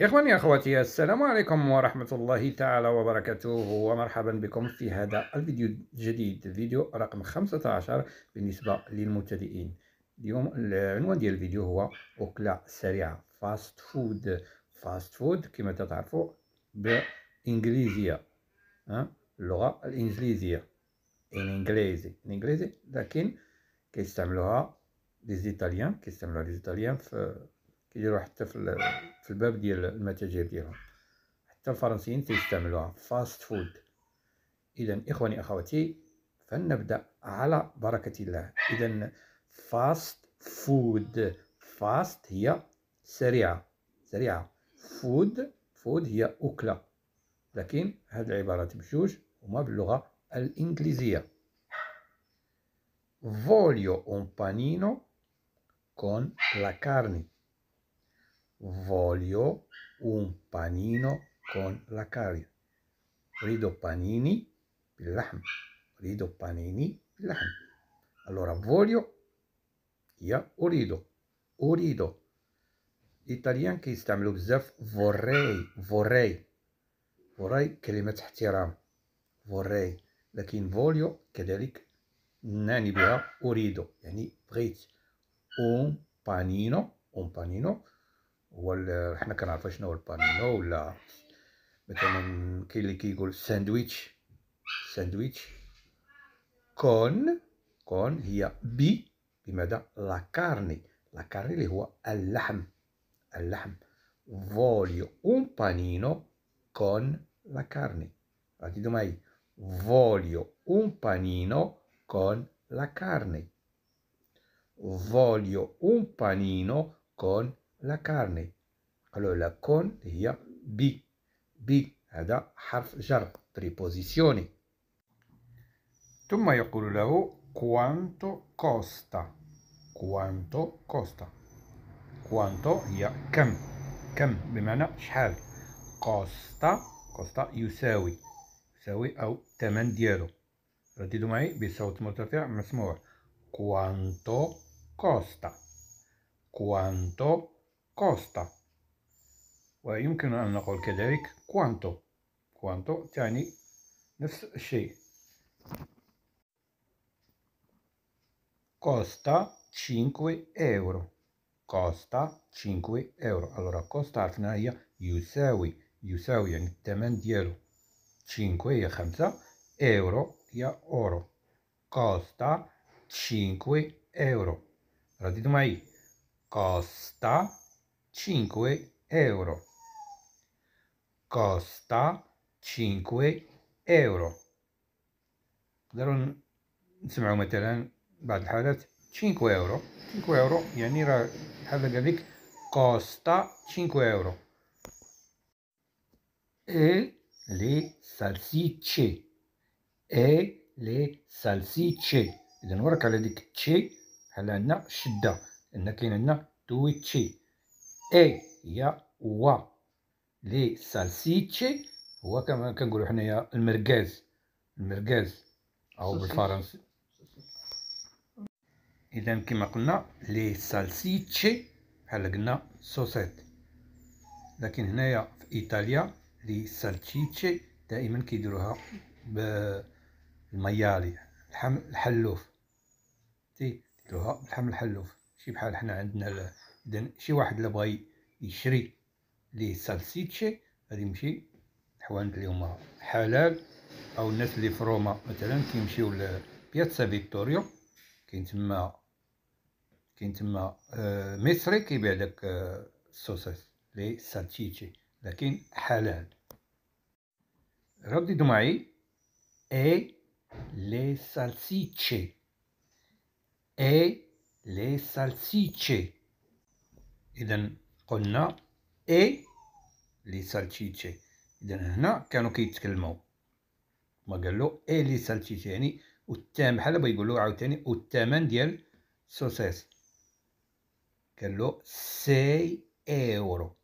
إخواني أخواتي السلام عليكم ورحمة الله تعالى وبركاته ومرحبا بكم في هذا الفيديو الجديد فيديو رقم 15 بالنسبة للمبتدئين اليوم العنوان ديال الفيديو هو أكلة سريعة فاست فود فاست فود كما تعرفوا بالإنجليزية اللغة الإنجليزية الإنجليزي الإنجليزي لكن كيستعملوها لي كيستعملوها لي زيتاليان في كيديروا حتى في, في الباب ديال المتاجر ديالهم حتى الفرنسيين تيستعملوها فاست فود اذا اخواني اخواتي فلنبدا على بركه الله اذا فاست فود فاست هي سريعه سريعه فود فود هي اكله لكن هاد العبارات بجوج هما باللغه الانجليزيه فوليو اون بانينو كون لا كارني voglio un panino con la carne. Rido panini billahm. Rido panini billahm. Allora, voglio, io urido, urido. الإيطاليان كيستعملوا بزاف فوري فوري فوري كلمة احترام فوري لكن فوليو كذلك نعني بها أريد يعني بغيت أون بانينو أون بانينو هو حنا كنعرفوا شنو هو البانينو ولا مثلا كاين اللي كيقول ساندويتش ساندويتش كون كون هي بي بماذا لا كارني لا كارني اللي هو اللحم اللحم voglio un panino con la carne غادي معايا voglio un panino con la carne voglio un panino con لا كارني قالوا على كون هي بي بي هذا حرف جر بريبوزيسيوني ثم يقول له كوانتو كوستا كوانتو كوستا كوانتو هي كم كم بمعنى شحال كوستا كوستا يساوي يساوي أو الثمن ديالو رددوا معي بصوت مرتفع مسموع كوانتو كوستا كوانتو قوسطة ويمكن أن نقول كذلك كوانتو كوانتو تعني نفس الشيء costa 5 euro costa 5 euro allora costa عرفنا هي يساوي يساوي يعني الثمن ديالو 5 هي 5 euro هي اورو costa 5 euro رديتو معايا costa 5 euro. Costa 5 euro. نقدروا نسمعوا مثلا بعض الحالات 5 euro 5 euro يعني راه بحال هكذاك costa 5 euro e le salsicce e le salsicce اذا نورك على ديك تشي بحال عندنا شده عندنا كاين عندنا due c اي هي هو لي سالسيتشي هو كما كنقولوا حنايا المرقاز المرقاز او بالفرنسي اذا كما قلنا لي سالسيتشي بحال قلنا سوسيت لكن هنايا في ايطاليا لي سالسيتشي دائما كيديروها بالميالي الحم الحلوف تي كيديروها بالحم الحلوف شي بحال حنا عندنا إذا شي واحد اللي بغى يشري ليه سالسيتشي غادي يمشي الحوانت اللي هما حلال أو الناس اللي في روما مثلا كيمشيو لبياتسا فيكتوريو كاين تما كاين تما آه، مصري كيبيع داك آه السوسيس لي سالسيتشي لكن حلال رددوا معي اي لي سالسيتشي اي لي سالسيتشي إذا قلنا إي لي سالتيتشي إذا هنا كانوا كيتكلموا ما قال له إي لي سالتيتشي يعني التام بحال بغا يقول له عاوتاني التمن ديال سوسيس قال له سي ايورو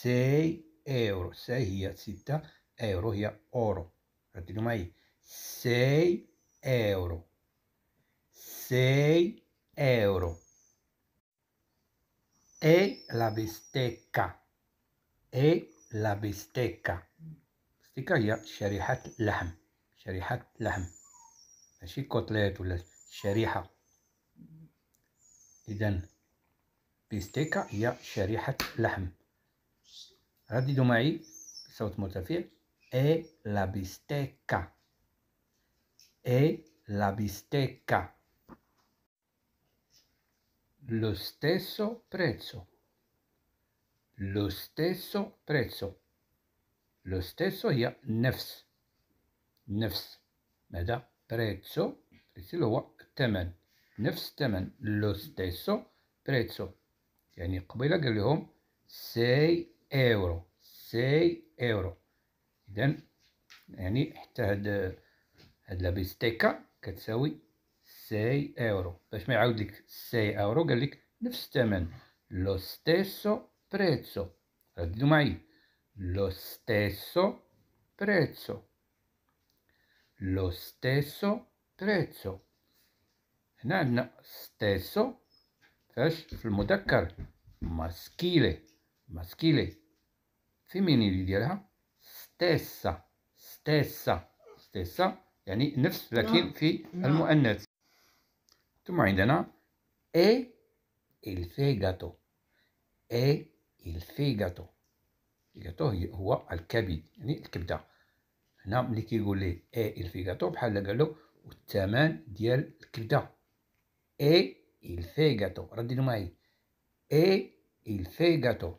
سي ايورو سي هي ستة ايورو هي اورو عرفتي معايا سي ايورو سي ايورو e la bistecca e la bistecca bistecca هي شريحة لحم شريحة لحم ماشي كوتليت ولا شريحة إذا بيستيكا هي شريحة لحم رددوا معي بصوت مرتفع e la bistecca e la bistecca lo stesso prezzo lo stesso prezzo lo stesso هي نفس نفس ماذا prezzo prezzo هو الثمن نفس الثمن lo stesso prezzo يعني قبيله قال لهم 6 euro. 6 euro. اذا يعني حتى هاد هاد لابيستيكا كتساوي 6 اورو باش ما يعاود لك 6 euro قال لك نفس الثمن لو ستيسو بريتسو رددوا معي لو ستيسو بريتسو لو ستيسو بريتسو هنا عندنا ستيسو فاش في المذكر ماسكيلي ماسكيلي فيمينيلي ديالها ستيسا ستيسا ستيسا يعني نفس لكن في المؤنث ثم عندنا E الفيجاتو E الفيغاتو الفيجاتو هو الكبد يعني الكبدة هنا ملي كيقول لي اي الفيغاتو بحال قال له والثمن ديال الكبدة E الفيجاتو رددوا معايا اي الفيغاتو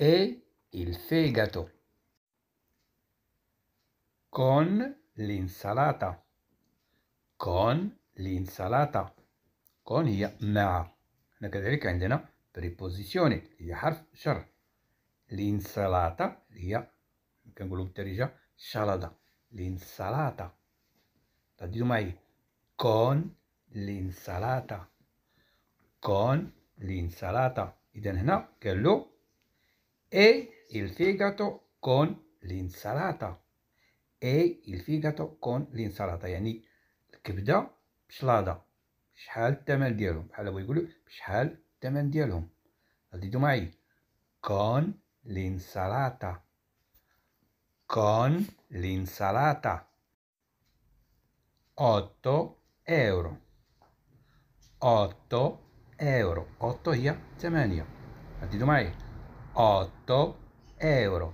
اي الفيغاتو كون الانسالاتا كون الانسلاطة كون هي مع هنا كذلك عندنا بريبوزيسيوني هي حرف جر الانسلاطة هي كنقولو بالدارجة شلضة الانسلاطة تعديو معايا كون الانسلاطة كون الانسلاطة إذا هنا قال له e il fegato con l'insalata e il fegato con l'insalata يعني الكبدة بصلادة شحال الثمن ديالهم بحال هو يقولو شحال الثمن ديالهم غديدو معايا كون لينسالاتا كون لينسالاتا اوتو اورو اوتو اورو اوتو هي ثمانية غديدو معايا اوتو اورو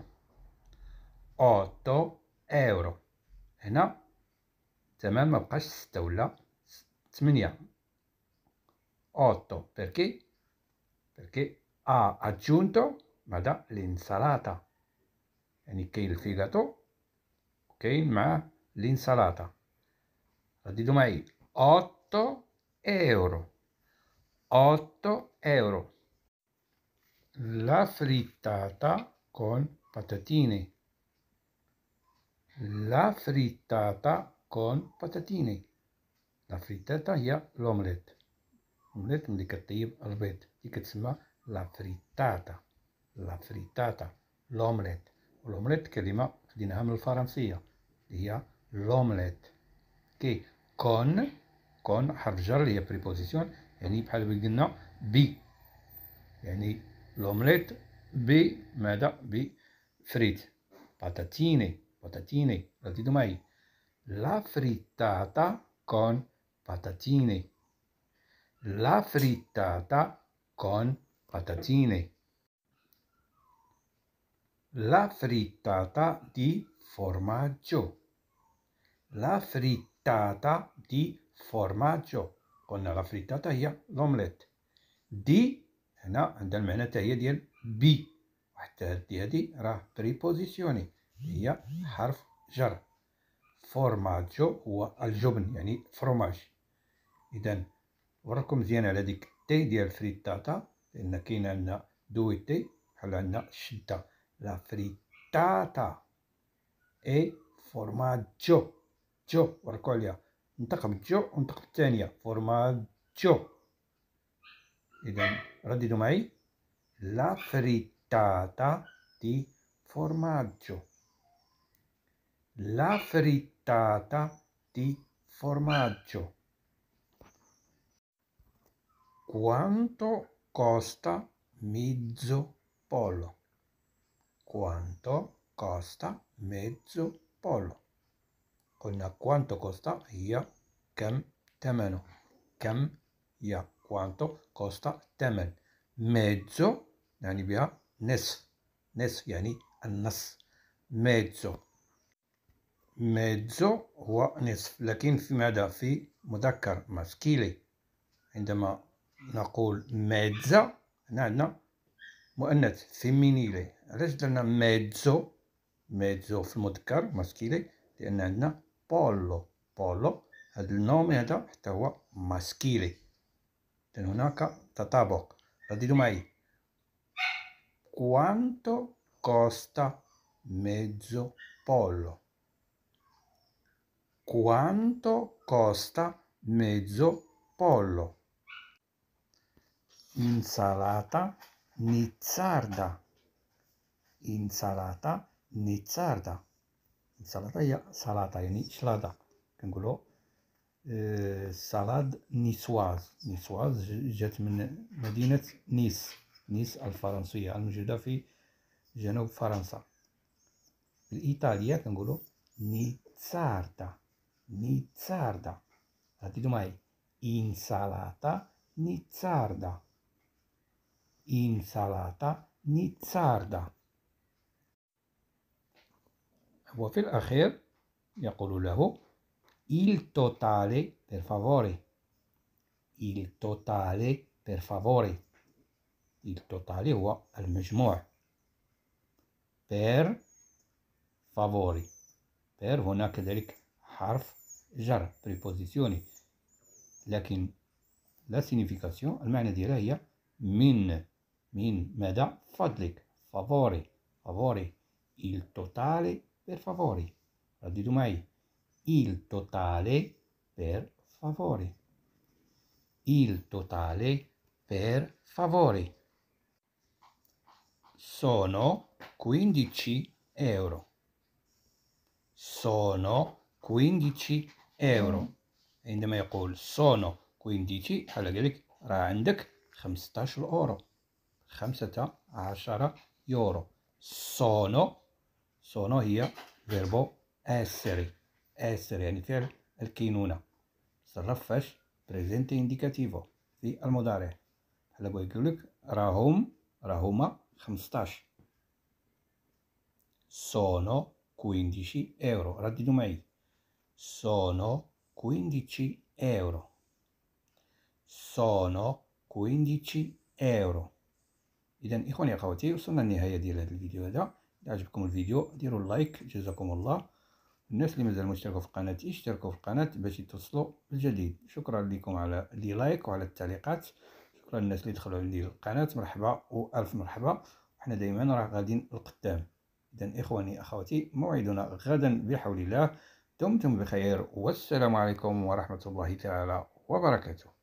اوتو اورو هنا تمام مبقاش ستة ولا 8 8 perché? Perché ha aggiunto ma da l'insalata quindi che il fegato ok ma l'insalata la di domani 8 euro 8 euro la frittata con patatine la frittata con patatine لا فريتاتا هي لومليت لومليت ملي كطيب البيض دي كتسمى لا فريتاتا لا فريتاتا لومليت لومليت كلمة خديناها من الفرنسية هي لومليت كي كون كون حرف جر اللي هي بريبوزيسيون يعني بحال اللي قلنا بي يعني لومليت بي ماذا بي فريت باتاتيني باتاتيني لا didomai كون patatine. La frittata con patatine. La frittata di formaggio. La frittata di formaggio. قلنا لا فريتاتا هي لومليت دي هنا عندها المعنى تاع هي ديال بي وحتى هادي هادي راه بريبوزيسيوني هي حرف جر فورماجو هو الجبن يعني فروماج إذا ورقة مزيانة على ديك تي ديال فريتاتا لأن كاين عندنا دوي تي بحال عندنا الشدة لا فريتاتا إي فورماجو جو وركو عليها نطق بالجو ونطق بالثانية فورماجو إذا رددوا معي لا frittata di formaggio. La frittata di formaggio. Quanto costa mezzo pollo? Quanto costa mezzo pollo? Con quanto costa io? Chem ثمنه Chem هي quanto costa temen? mezzo يعني بها نصف نصف يعني النص mezzo mezzo هو نصف لكن في ماذا في maschili. مسكيلي نقول ميزا هنا عندنا مؤنث فيمينيلي علاش درنا ميزو ميزو في المذكر ماسكيلي لان عندنا بولو بولو هذا النوم هذا حتى هو ماسكيلي اذا هناك تطابق رددوا معي كوانتو كوستا mezzo بولو كوانتو كوستا mezzo بولو insalata nizzarda insalata nizzarda insalata هي سلطة يعني شلاضة كنقولو سالاد نيسواز نيسواز جات من مدينة نيس نيس الفرنسية الموجودة في جنوب فرنسا بالإيطالية كنقولو نيتساردا نيتساردا ركزوا معايا انسالاتا نيتساردا insalata نيتساردا وفي الأخير يقول له il totale per favore il totale per favore il totale هو المجموع per favore per هنا كذلك حرف جر preposizione لكن لا signification المعنى ديالها هي من min meda fadlik, favore, favore, il totale per favori. mai, il totale per favori. Il totale per favori. Sono 15 euro. Sono 15 euro. عندما يقول sono 15 على قولك راه عندك 15 اورو خمسة عشر يورو sono sono هي verbo essere essere يعني فعل الكينونة تصرفش presente indicativo في المضارع هلا بغا يقولك راهم راهما خمسطاش sono 15 euro raddito mai sono 15 euro sono 15 euro اذا اخواني اخواتي وصلنا للنهايه ديال هذا الفيديو هذا اذا عجبكم الفيديو ديروا لايك جزاكم الله الناس اللي مازال مشتركوا في القناه اشتركوا في القناه باش يتصلوا بالجديد شكرا لكم على لي لايك وعلى التعليقات شكرا للناس اللي دخلوا عندي القناه مرحبا والف مرحبا وحنا دائما راه غاديين القدام اذا اخواني اخواتي موعدنا غدا بحول الله دمتم بخير والسلام عليكم ورحمه الله تعالى وبركاته